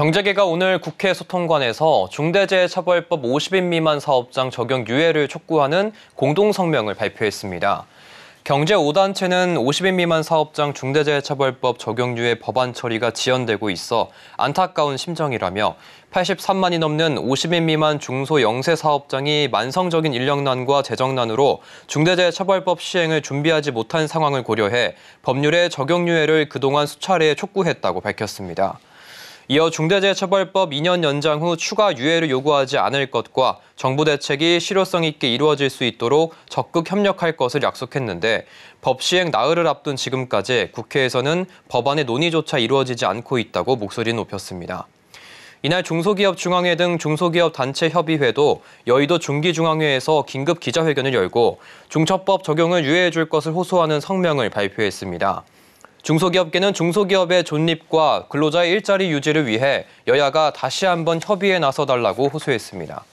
경제계가 오늘 국회 소통관에서 중대재해처벌법 50인 미만 사업장 적용 유예를 촉구하는 공동성명을 발표했습니다. 경제 5단체는 50인 미만 사업장 중대재해처벌법 적용 유예 법안 처리가 지연되고 있어 안타까운 심정이라며 83만이 넘는 50인 미만 중소 영세 사업장이 만성적인 인력난과 재정난으로 중대재해처벌법 시행을 준비하지 못한 상황을 고려해 법률의 적용 유예를 그동안 수차례 촉구했다고 밝혔습니다. 이어 중대재해처벌법 2년 연장 후 추가 유예를 요구하지 않을 것과 정부 대책이 실효성 있게 이루어질 수 있도록 적극 협력할 것을 약속했는데 법 시행 나흘을 앞둔 지금까지 국회에서는 법안의 논의조차 이루어지지 않고 있다고 목소리 높였습니다. 이날 중소기업중앙회 등 중소기업 단체 협의회도 여의도 중기중앙회에서 긴급 기자회견을 열고 중첩법 적용을 유예해 줄 것을 호소하는 성명을 발표했습니다. 중소기업계는 중소기업의 존립과 근로자의 일자리 유지를 위해 여야가 다시 한번 협의에 나서달라고 호소했습니다.